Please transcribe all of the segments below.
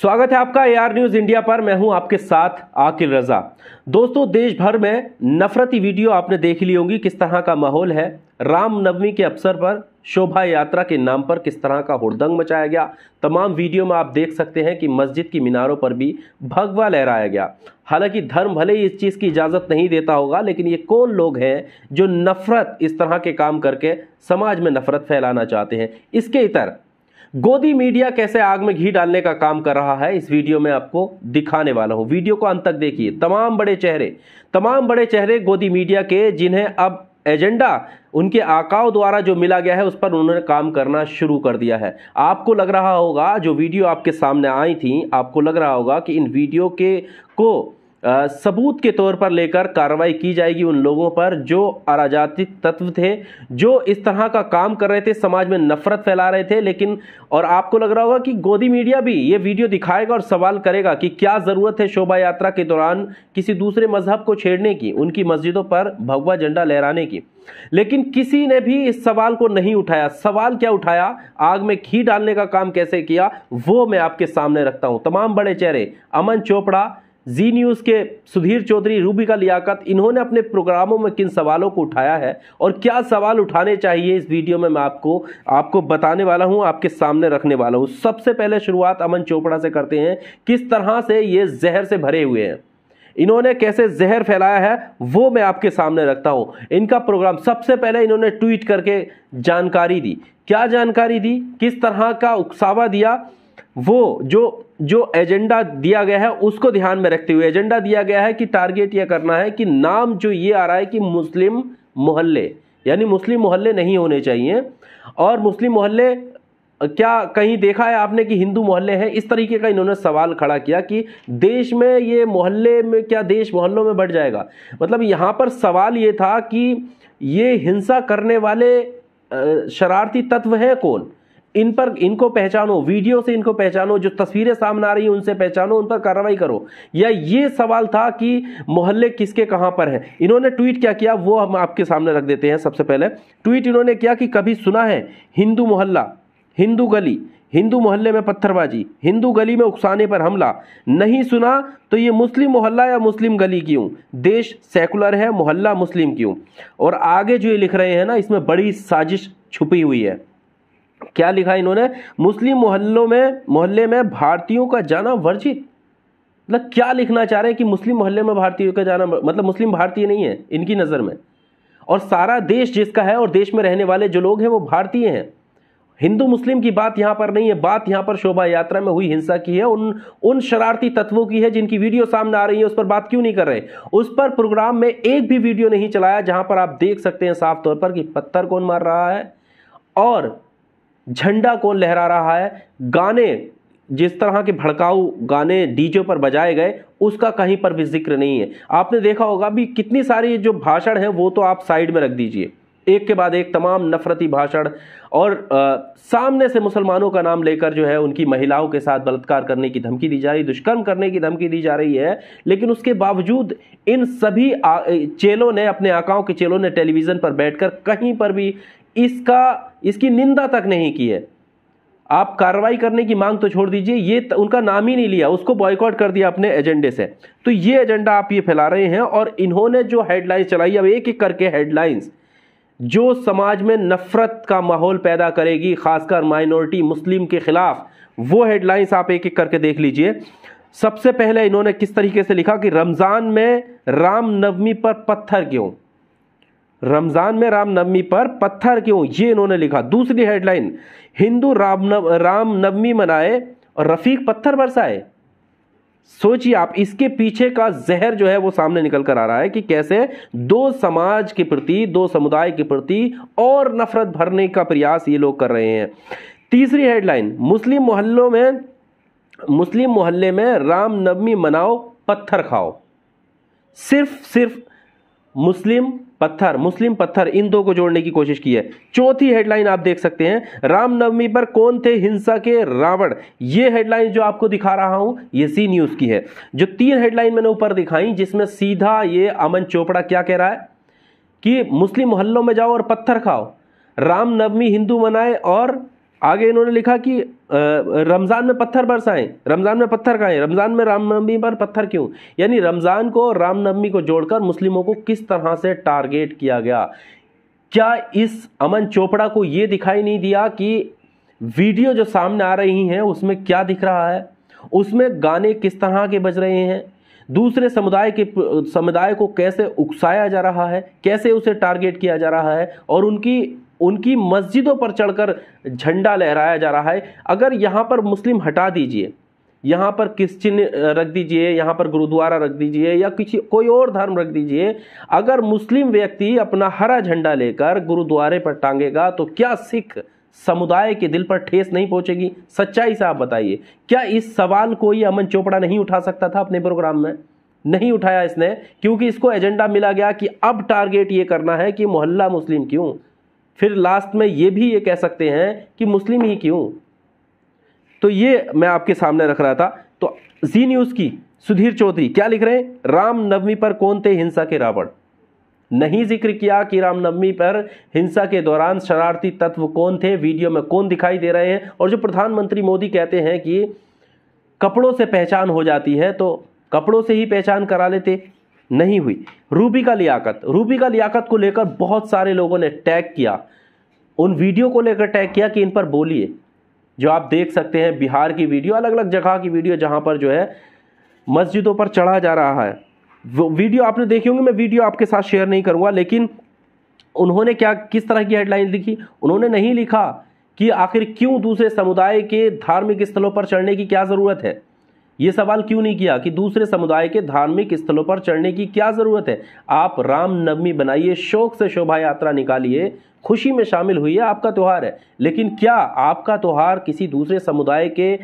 स्वागत है आपका एआर न्यूज इंडिया पर मैं हूं आपके साथ आकिल रजा दोस्तों देश भर में नफरती वीडियो आपने देख ली होंगी किस तरह का माहौल है रामनवमी के अवसर पर शोभा यात्रा के नाम पर किस तरह का हुड़दंग मचाया गया तमाम वीडियो में आप देख सकते हैं कि मस्जिद की मीनारों पर भी भगवा लहराया गया हालांकि धर्म भले ही इस चीज़ की इजाज़त नहीं देता होगा लेकिन ये कौन लोग हैं जो नफरत इस तरह के काम करके समाज में नफरत फैलाना चाहते हैं इसके इतर गोदी मीडिया कैसे आग में घी डालने का काम कर रहा है इस वीडियो में आपको दिखाने वाला हूं वीडियो को अंत तक देखिए तमाम बड़े चेहरे तमाम बड़े चेहरे गोदी मीडिया के जिन्हें अब एजेंडा उनके आकाओं द्वारा जो मिला गया है उस पर उन्होंने काम करना शुरू कर दिया है आपको लग रहा होगा जो वीडियो आपके सामने आई थी आपको लग रहा होगा कि इन वीडियो के को सबूत के तौर पर लेकर कार्रवाई की जाएगी उन लोगों पर जो अराजातिक तत्व थे जो इस तरह का काम कर रहे थे समाज में नफरत फैला रहे थे लेकिन और आपको लग रहा होगा कि गोदी मीडिया भी ये वीडियो दिखाएगा और सवाल करेगा कि क्या ज़रूरत है शोभा यात्रा के दौरान किसी दूसरे मजहब को छेड़ने की उनकी मस्जिदों पर भगवा झंडा लहराने की लेकिन किसी ने भी इस सवाल को नहीं उठाया सवाल क्या उठाया आग में घी डालने का काम कैसे किया वो मैं आपके सामने रखता हूं तमाम बड़े चेहरे अमन चोपड़ा जी न्यूज़ के सुधीर चौधरी रूबी का लियाकत इन्होंने अपने प्रोग्रामों में किन सवालों को उठाया है और क्या सवाल उठाने चाहिए इस वीडियो में मैं आपको आपको बताने वाला हूं आपके सामने रखने वाला हूं सबसे पहले शुरुआत अमन चोपड़ा से करते हैं किस तरह से ये जहर से भरे हुए हैं इन्होंने कैसे जहर फैलाया है वो मैं आपके सामने रखता हूँ इनका प्रोग्राम सबसे पहले इन्होंने ट्वीट करके जानकारी दी क्या जानकारी दी किस तरह का उकसावा दिया वो जो जो एजेंडा दिया गया है उसको ध्यान में रखते हुए एजेंडा दिया गया है कि टारगेट यह करना है कि नाम जो ये आ रहा है कि मुस्लिम मोहल्ले यानी मुस्लिम मोहल्ले नहीं होने चाहिए और मुस्लिम मोहल्ले क्या कहीं देखा है आपने कि हिंदू मोहल्ले हैं इस तरीके का इन्होंने सवाल खड़ा किया कि देश में ये मोहल्ले में क्या देश मोहल्लों में बढ़ जाएगा मतलब यहाँ पर सवाल ये था कि ये हिंसा करने वाले शरारती तत्व हैं कौन इन पर इनको पहचानो वीडियो से इनको पहचानो जो तस्वीरें सामने आ रही हैं उनसे पहचानो उन पर कार्रवाई करो या ये सवाल था कि मोहल्ले किसके कहाँ पर हैं इन्होंने ट्वीट क्या किया वो हम आपके सामने रख देते हैं सबसे पहले ट्वीट इन्होंने किया कि कभी सुना है हिंदू मोहल्ला हिंदू गली हिंदू मोहल्ले में पत्थरबाजी हिंदू गली में उकसाने पर हमला नहीं सुना तो ये मुस्लिम मोहल्ला या मुस्लिम गली क्यों देश सेकुलर है मोहल्ला मुस्लिम क्यों और आगे जो ये लिख रहे हैं ना इसमें बड़ी साजिश छुपी हुई है क्या लिखा इन्होंने मुस्लिम मोहल्लों में मोहल्ले में भारतीयों का जाना वर्जित मतलब क्या लिखना चाह रहे हैं कि मुस्लिम मोहल्ले में भारतीयों का जाना मतलब मुस्लिम भारतीय नहीं है इनकी नज़र में और सारा देश जिसका है और देश में रहने वाले जो लोग हैं वो भारतीय हैं हिंदू मुस्लिम की बात यहाँ पर नहीं है बात यहाँ पर शोभा यात्रा में हुई हिंसा की है उन उन शरारती तत्वों की है जिनकी वीडियो सामने आ रही है उस पर बात क्यों नहीं कर रहे उस पर प्रोग्राम में एक भी वीडियो नहीं चलाया जहाँ पर आप देख सकते हैं साफ तौर पर कि पत्थर कौन मार रहा है और झंडा कौन लहरा रहा है गाने जिस तरह के भड़काऊ गाने डीजे पर बजाए गए उसका कहीं पर भी जिक्र नहीं है आपने देखा होगा भी कितनी सारी जो भाषण है वो तो आप साइड में रख दीजिए एक के बाद एक तमाम नफरती भाषण और आ, सामने से मुसलमानों का नाम लेकर जो है उनकी महिलाओं के साथ बलात्कार करने की धमकी दी जा रही दुष्कर्म करने की धमकी दी जा रही है लेकिन उसके बावजूद इन सभी आ, चेलों ने अपने आकाओं के चेलों ने टेलीविज़न पर बैठकर कहीं पर भी इसका इसकी निंदा तक नहीं की है आप कार्रवाई करने की मांग तो छोड़ दीजिए ये त, उनका नाम ही नहीं लिया उसको बॉयकॉट कर दिया अपने एजेंडे से तो ये एजेंडा आप ये फैला रहे हैं और इन्होंने जो हेडलाइंस चलाई अब एक एक करके हेडलाइंस जो समाज में नफरत का माहौल पैदा करेगी खासकर माइनॉरिटी मुस्लिम के खिलाफ वो हेडलाइंस आप एक एक करके देख लीजिए सबसे पहले इन्होंने किस तरीके से लिखा कि रमज़ान में रामनवमी पर पत्थर क्यों रमज़ान में रामनवमी पर पत्थर क्यों ये इन्होंने लिखा दूसरी हेडलाइन हिंदू रामनव रामनवमी मनाए और रफीक पत्थर बरसाए सोचिए आप इसके पीछे का जहर जो है वो सामने निकल कर आ रहा है कि कैसे दो समाज के प्रति दो समुदाय के प्रति और नफरत भरने का प्रयास ये लोग कर रहे हैं तीसरी हेडलाइन मुस्लिम मोहल्लों में मुस्लिम मोहल्ले में रामनवमी मनाओ पत्थर खाओ सिर्फ सिर्फ मुस्लिम पत्थर मुस्लिम पत्थर इन दो को जोड़ने की कोशिश की है चौथी हेडलाइन आप देख सकते हैं रामनवमी पर कौन थे हिंसा के रावण ये हेडलाइन जो आपको दिखा रहा हूं ये सी न्यूज की है जो तीन हेडलाइन मैंने ऊपर दिखाई जिसमें सीधा ये अमन चोपड़ा क्या कह रहा है कि मुस्लिम मोहल्लों में जाओ और पत्थर खाओ रामनवमी हिंदू मनाए और आगे इन्होंने लिखा कि रमज़ान में पत्थर बरसाएं रमज़ान में पत्थर खाएं रमज़ान में रामनवमी पर पत्थर क्यों यानी रमज़ान को रामनवमी को जोड़कर मुस्लिमों को किस तरह से टारगेट किया गया क्या इस अमन चोपड़ा को ये दिखाई नहीं दिया कि वीडियो जो सामने आ रही हैं उसमें क्या दिख रहा है उसमें गाने किस तरह के बज रहे हैं दूसरे समुदाय के समुदाय को कैसे उकसाया जा रहा है कैसे उसे टारगेट किया जा रहा है और उनकी उनकी मस्जिदों पर चढ़कर झंडा लहराया जा रहा है अगर यहाँ पर मुस्लिम हटा दीजिए यहाँ पर किस चिन्ह रख दीजिए यहाँ पर गुरुद्वारा रख दीजिए या किसी कोई और धर्म रख दीजिए अगर मुस्लिम व्यक्ति अपना हरा झंडा लेकर गुरुद्वारे पर टांगेगा तो क्या सिख समुदाय के दिल पर ठेस नहीं पहुंचेगी सच्चाई से आप बताइए क्या इस सवाल को ये अमन चोपड़ा नहीं उठा सकता था अपने प्रोग्राम में नहीं उठाया इसने क्योंकि इसको एजेंडा मिला गया कि अब टारगेट ये करना है कि मोहल्ला मुस्लिम क्यों फिर लास्ट में ये भी ये कह सकते हैं कि मुस्लिम ही क्यों तो ये मैं आपके सामने रख रहा था तो जी न्यूज़ की सुधीर चौधरी क्या लिख रहे हैं रामनवमी पर कौन थे हिंसा के रावण नहीं जिक्र किया कि रामनवमी पर हिंसा के दौरान शरारती तत्व कौन थे वीडियो में कौन दिखाई दे रहे हैं और जो प्रधानमंत्री मोदी कहते हैं कि कपड़ों से पहचान हो जाती है तो कपड़ों से ही पहचान करा लेते नहीं हुई रूबी का लियाकत रूबी का लियाकत को लेकर बहुत सारे लोगों ने टैग किया उन वीडियो को लेकर टैग किया कि इन पर बोलिए जो आप देख सकते हैं बिहार की वीडियो अलग अलग जगह की वीडियो जहाँ पर जो है मस्जिदों पर चढ़ा जा रहा है वो वीडियो आपने देखी होंगी मैं वीडियो आपके साथ शेयर नहीं करूँगा लेकिन उन्होंने क्या किस तरह की हेडलाइन लिखी उन्होंने नहीं लिखा कि आखिर क्यों दूसरे समुदाय के धार्मिक स्थलों पर चढ़ने की क्या ज़रूरत है ये सवाल क्यों नहीं किया कि दूसरे समुदाय के धार्मिक स्थलों पर चढ़ने की क्या ज़रूरत है आप रामनवमी बनाइए शौक से शोभा यात्रा निकालिए खुशी में शामिल हुई है आपका त्यौहार है लेकिन क्या आपका त्यौहार किसी दूसरे समुदाय के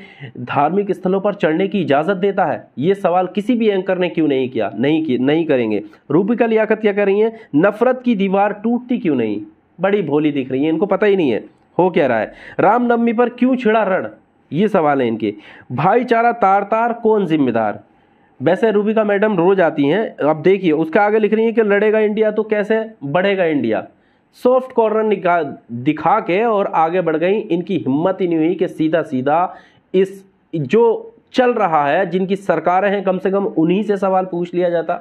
धार्मिक स्थलों पर चढ़ने की इजाज़त देता है ये सवाल किसी भी एंकर ने क्यों नहीं किया नहीं की, नहीं करेंगे रूपिका लियाकत क्या कर रही है नफरत की दीवार टूटती क्यों नहीं बड़ी भोली दिख रही है इनको पता ही नहीं है हो क्या रहा है रामनवमी पर क्यों छिड़ा रण ये सवाल है इनके भाईचारा तार तार कौन जिम्मेदार वैसे रूबिका मैडम रोज आती हैं अब देखिए उसके आगे लिख रही है कि लड़ेगा इंडिया तो कैसे बढ़ेगा इंडिया सॉफ्ट कॉर्नर निका दिखा के और आगे बढ़ गई इनकी हिम्मत ही नहीं हुई कि सीधा सीधा इस जो चल रहा है जिनकी सरकारें हैं कम से कम उन्हीं से सवाल पूछ लिया जाता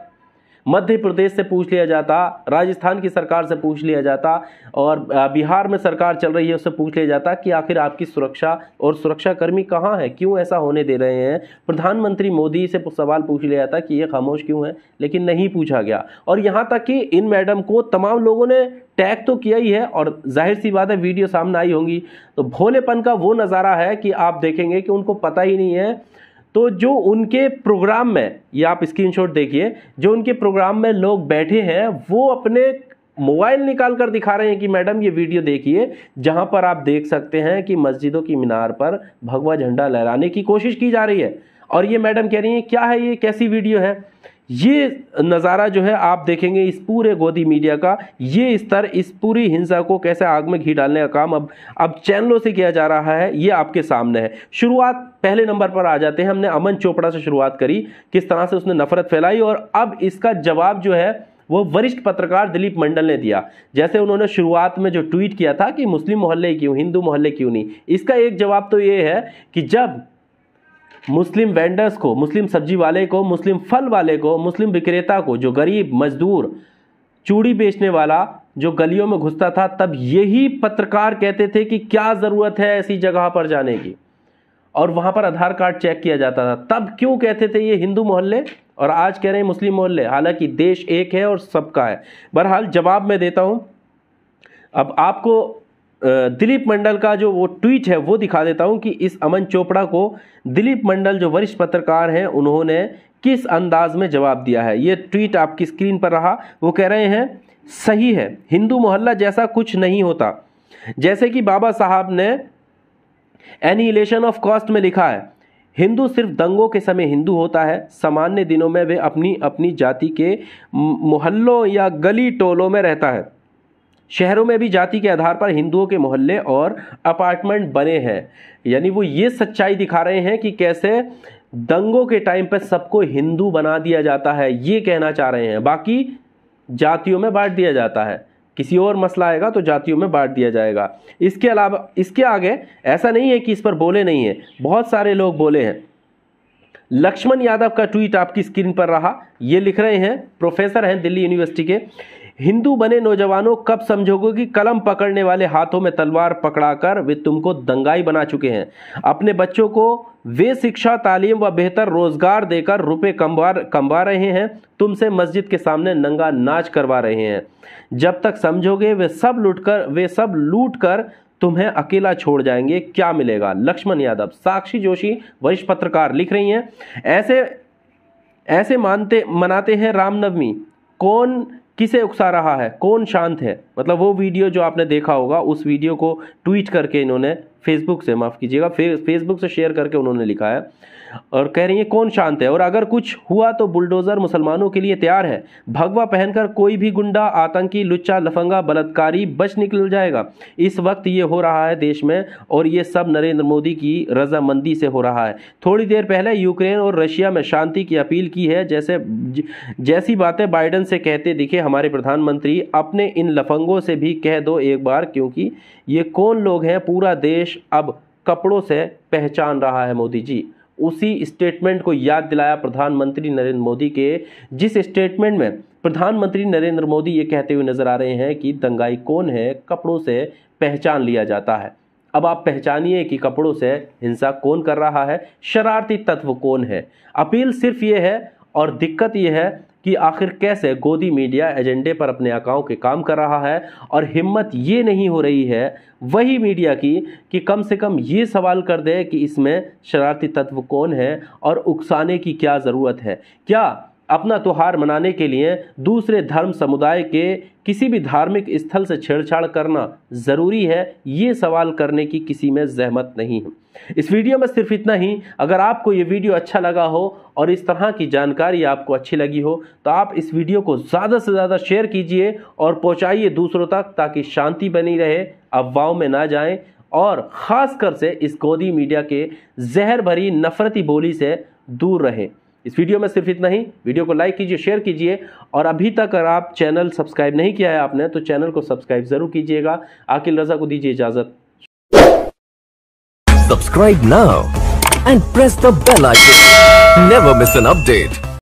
मध्य प्रदेश से पूछ लिया जाता राजस्थान की सरकार से पूछ लिया जाता और बिहार में सरकार चल रही है उससे पूछ लिया जाता कि आखिर आपकी सुरक्षा और सुरक्षाकर्मी कहाँ है क्यों ऐसा होने दे रहे हैं प्रधानमंत्री मोदी से सवाल पूछ लिया जाता कि ये खामोश क्यों है लेकिन नहीं पूछा गया और यहाँ तक कि इन मैडम को तमाम लोगों ने टैग तो किया ही है और जाहिर सी बात है वीडियो सामने आई होंगी तो भोलेपन का वो नज़ारा है कि आप देखेंगे कि उनको पता ही नहीं है तो जो उनके प्रोग्राम में ये आप स्क्रीनशॉट देखिए जो उनके प्रोग्राम में लोग बैठे हैं वो अपने मोबाइल निकाल कर दिखा रहे हैं कि मैडम ये वीडियो देखिए जहां पर आप देख सकते हैं कि मस्जिदों की मीनार पर भगवा झंडा लहराने की कोशिश की जा रही है और ये मैडम कह रही हैं क्या है ये कैसी वीडियो है ये नज़ारा जो है आप देखेंगे इस पूरे गोदी मीडिया का ये स्तर इस, इस पूरी हिंसा को कैसे आग में घी डालने का काम अब अब चैनलों से किया जा रहा है ये आपके सामने है शुरुआत पहले नंबर पर आ जाते हैं हमने अमन चोपड़ा से शुरुआत करी किस तरह से उसने नफरत फैलाई और अब इसका जवाब जो है वो वरिष्ठ पत्रकार दिलीप मंडल ने दिया जैसे उन्होंने शुरुआत में जो ट्वीट किया था कि मुस्लिम मोहल्ले क्यों हिंदू मोहल्ले क्यों नहीं इसका एक जवाब तो ये है कि जब मुस्लिम वेंडर्स को मुस्लिम सब्जी वाले को मुस्लिम फल वाले को मुस्लिम विक्रेता को जो गरीब मजदूर चूड़ी बेचने वाला जो गलियों में घुसता था तब यही पत्रकार कहते थे कि क्या ज़रूरत है ऐसी जगह पर जाने की और वहाँ पर आधार कार्ड चेक किया जाता था तब क्यों कहते थे ये हिंदू मोहल्ले और आज कह रहे हैं मुस्लिम मोहल्ले हालांकि देश एक है और सबका है बहरहाल जवाब मैं देता हूँ अब आपको दिलीप मंडल का जो वो ट्वीट है वो दिखा देता हूँ कि इस अमन चोपड़ा को दिलीप मंडल जो वरिष्ठ पत्रकार हैं उन्होंने किस अंदाज में जवाब दिया है ये ट्वीट आपकी स्क्रीन पर रहा वो कह रहे हैं सही है हिंदू मोहल्ला जैसा कुछ नहीं होता जैसे कि बाबा साहब ने एनिलेशन ऑफ कॉस्ट में लिखा है हिंदू सिर्फ दंगों के समय हिंदू होता है सामान्य दिनों में वे अपनी अपनी जाति के मोहल्लों या गली टोलों में रहता है शहरों में भी जाति के आधार पर हिंदुओं के मोहल्ले और अपार्टमेंट बने हैं यानी वो ये सच्चाई दिखा रहे हैं कि कैसे दंगों के टाइम पर सबको हिंदू बना दिया जाता है ये कहना चाह रहे हैं बाकी जातियों में बांट दिया जाता है किसी और मसला आएगा तो जातियों में बांट दिया जाएगा इसके अलावा इसके आगे ऐसा नहीं है कि इस पर बोले नहीं है बहुत सारे लोग बोले हैं लक्ष्मण यादव का ट्वीट आपकी स्क्रीन पर रहा ये लिख रहे हैं प्रोफेसर हैं दिल्ली यूनिवर्सिटी के हिंदू बने नौजवानों कब समझोगे कि कलम पकड़ने वाले हाथों में तलवार पकड़ाकर वे तुमको दंगाई बना चुके हैं अपने बच्चों को वे शिक्षा तालीम व बेहतर रोजगार देकर रुपए कमवा कमवा रहे हैं तुमसे मस्जिद के सामने नंगा नाच करवा रहे हैं जब तक समझोगे वे सब लूट कर वे सब लूट कर तुम्हें अकेला छोड़ जाएंगे क्या मिलेगा लक्ष्मण यादव साक्षी जोशी वरिष्ठ पत्रकार लिख रही हैं ऐसे ऐसे मानते मनाते हैं रामनवमी कौन किसे उकसा रहा है कौन शांत है मतलब वो वीडियो जो आपने देखा होगा उस वीडियो को ट्वीट करके इन्होंने फेसबुक से माफ़ कीजिएगा फेसबुक से शेयर करके उन्होंने लिखा है और कह रही है कौन शांत है और अगर कुछ हुआ तो बुलडोज़र मुसलमानों के लिए तैयार है भगवा पहनकर कोई भी गुंडा आतंकी लुच्चा लफंगा बलात्कारी बच निकल जाएगा इस वक्त ये हो रहा है देश में और ये सब नरेंद्र मोदी की रजामंदी से हो रहा है थोड़ी देर पहले यूक्रेन और रशिया में शांति की अपील की है जैसे जैसी बातें बाइडन से कहते दिखे हमारे प्रधानमंत्री अपने इन लफंगों से भी कह दो एक बार क्योंकि ये कौन लोग हैं पूरा देश अब कपड़ों से पहचान रहा है मोदी जी उसी स्टेटमेंट को याद दिलाया प्रधानमंत्री नरेंद्र मोदी के जिस स्टेटमेंट में प्रधानमंत्री नरेंद्र मोदी ये कहते हुए नजर आ रहे हैं कि दंगाई कौन है कपड़ों से पहचान लिया जाता है अब आप पहचानिए कि कपड़ों से हिंसा कौन कर रहा है शरारती तत्व कौन है अपील सिर्फ ये है और दिक्कत यह है कि आखिर कैसे गोदी मीडिया एजेंडे पर अपने आकाओं के काम कर रहा है और हिम्मत ये नहीं हो रही है वही मीडिया की कि कम से कम ये सवाल कर दे कि इसमें शरारती तत्व कौन है और उकसाने की क्या ज़रूरत है क्या अपना त्यौहार मनाने के लिए दूसरे धर्म समुदाय के किसी भी धार्मिक स्थल से छेड़छाड़ करना ज़रूरी है ये सवाल करने की किसी में जहमत नहीं है इस वीडियो में सिर्फ इतना ही अगर आपको ये वीडियो अच्छा लगा हो और इस तरह की जानकारी आपको अच्छी लगी हो तो आप इस वीडियो को ज़्यादा से ज़्यादा शेयर कीजिए और पहुँचाइए दूसरों तक ताकि शांति बनी रहे अफवाहों में ना जाएँ और ख़ास कर से इस गोदी मीडिया के जहर भरी नफ़रती बोली से दूर रहें इस वीडियो में सिर्फ इतना ही वीडियो को लाइक कीजिए शेयर कीजिए और अभी तक अगर आप चैनल सब्सक्राइब नहीं किया है आपने तो चैनल को सब्सक्राइब ज़रूर कीजिएगा आकिल रजा को दीजिए इजाज़त सब्सक्राइब ना and press the bell icon never miss an update